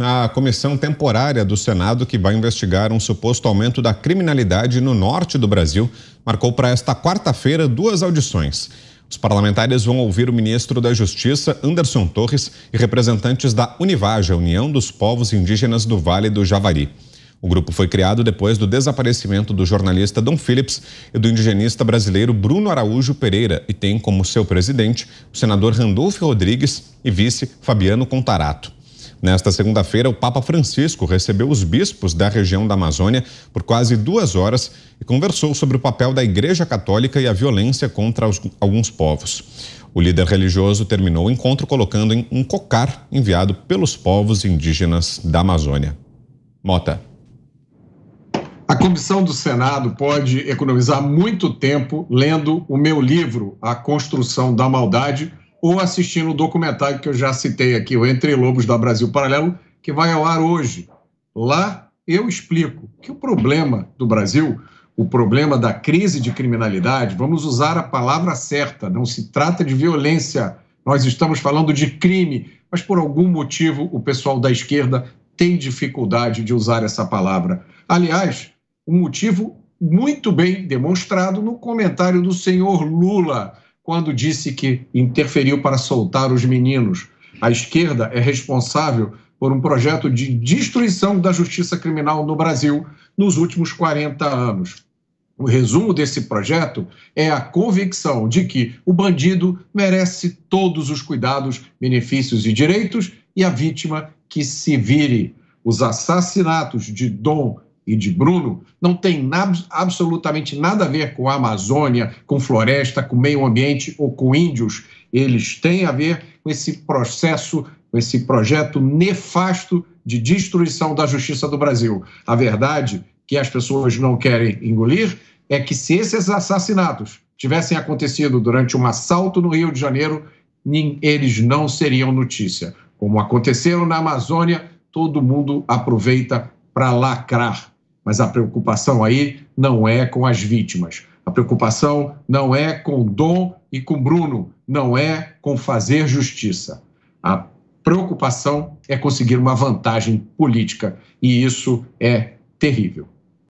A comissão temporária do Senado que vai investigar um suposto aumento da criminalidade no norte do Brasil, marcou para esta quarta-feira duas audições. Os parlamentares vão ouvir o ministro da Justiça, Anderson Torres, e representantes da Univaja, União dos Povos Indígenas do Vale do Javari. O grupo foi criado depois do desaparecimento do jornalista Dom Phillips e do indigenista brasileiro Bruno Araújo Pereira e tem como seu presidente o senador Randolfo Rodrigues e vice Fabiano Contarato. Nesta segunda-feira, o Papa Francisco recebeu os bispos da região da Amazônia por quase duas horas e conversou sobre o papel da Igreja Católica e a violência contra os, alguns povos. O líder religioso terminou o encontro colocando em um cocar enviado pelos povos indígenas da Amazônia. Mota. A comissão do Senado pode economizar muito tempo lendo o meu livro, A Construção da Maldade, ou assistindo o documentário que eu já citei aqui, o Entre Lobos da Brasil Paralelo, que vai ao ar hoje. Lá eu explico que o problema do Brasil, o problema da crise de criminalidade, vamos usar a palavra certa, não se trata de violência, nós estamos falando de crime, mas por algum motivo o pessoal da esquerda tem dificuldade de usar essa palavra. Aliás, um motivo muito bem demonstrado no comentário do senhor Lula quando disse que interferiu para soltar os meninos. A esquerda é responsável por um projeto de destruição da justiça criminal no Brasil nos últimos 40 anos. O resumo desse projeto é a convicção de que o bandido merece todos os cuidados, benefícios e direitos e a vítima que se vire. Os assassinatos de Dom e de Bruno não tem absolutamente nada a ver com a Amazônia, com floresta, com meio ambiente ou com índios. Eles têm a ver com esse processo, com esse projeto nefasto de destruição da justiça do Brasil. A verdade que as pessoas não querem engolir é que se esses assassinatos tivessem acontecido durante um assalto no Rio de Janeiro, eles não seriam notícia. Como aconteceram na Amazônia, todo mundo aproveita para lacrar. Mas a preocupação aí não é com as vítimas. A preocupação não é com Dom e com Bruno, não é com fazer justiça. A preocupação é conseguir uma vantagem política e isso é terrível.